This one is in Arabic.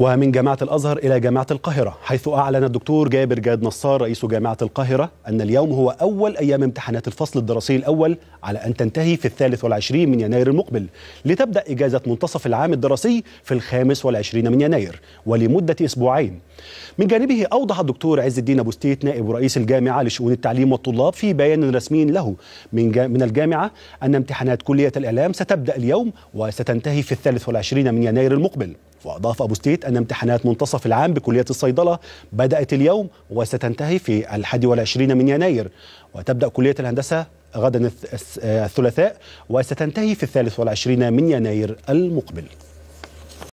ومن جامعة الأزهر إلى جامعة القاهرة حيث أعلن الدكتور جابر جاد نصار رئيس جامعة القاهرة أن اليوم هو أول أيام امتحانات الفصل الدراسي الأول على أن تنتهي في الثالث والعشرين من يناير المقبل لتبدأ إجازة منتصف العام الدراسي في الخامس والعشرين من يناير ولمدة أسبوعين من جانبه أوضح الدكتور عز الدين أبو ستيت نائب رئيس الجامعة لشؤون التعليم والطلاب في بيان رسمي له من, من الجامعة أن امتحانات كلية الإعلام ستبدأ اليوم وستنتهي في الثالث والعشرين من يناير المقبل وأضاف أبو ستيت أن امتحانات منتصف العام بكلية الصيدلة بدأت اليوم وستنتهي في الحادي والعشرين من يناير وتبدأ كلية الهندسة غدا الثلاثاء وستنتهي في الثالث والعشرين من يناير المقبل